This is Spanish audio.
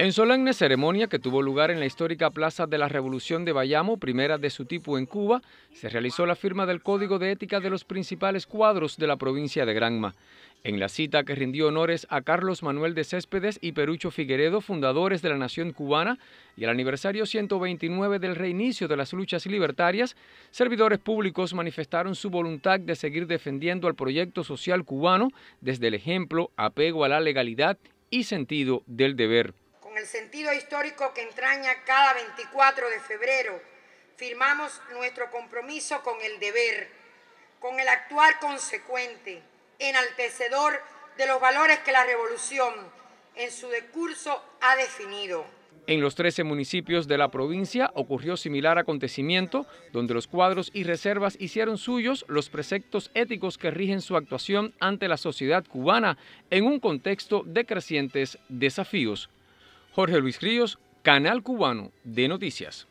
En solemne ceremonia que tuvo lugar en la histórica Plaza de la Revolución de Bayamo, primera de su tipo en Cuba, se realizó la firma del Código de Ética de los principales cuadros de la provincia de Granma. En la cita que rindió honores a Carlos Manuel de Céspedes y Perucho Figueredo, fundadores de la nación cubana, y el aniversario 129 del reinicio de las luchas libertarias, servidores públicos manifestaron su voluntad de seguir defendiendo al proyecto social cubano desde el ejemplo, apego a la legalidad y sentido del deber el sentido histórico que entraña cada 24 de febrero, firmamos nuestro compromiso con el deber, con el actuar consecuente, enaltecedor de los valores que la revolución en su decurso ha definido. En los 13 municipios de la provincia ocurrió similar acontecimiento, donde los cuadros y reservas hicieron suyos los preceptos éticos que rigen su actuación ante la sociedad cubana en un contexto de crecientes desafíos Jorge Luis Ríos, Canal Cubano de Noticias.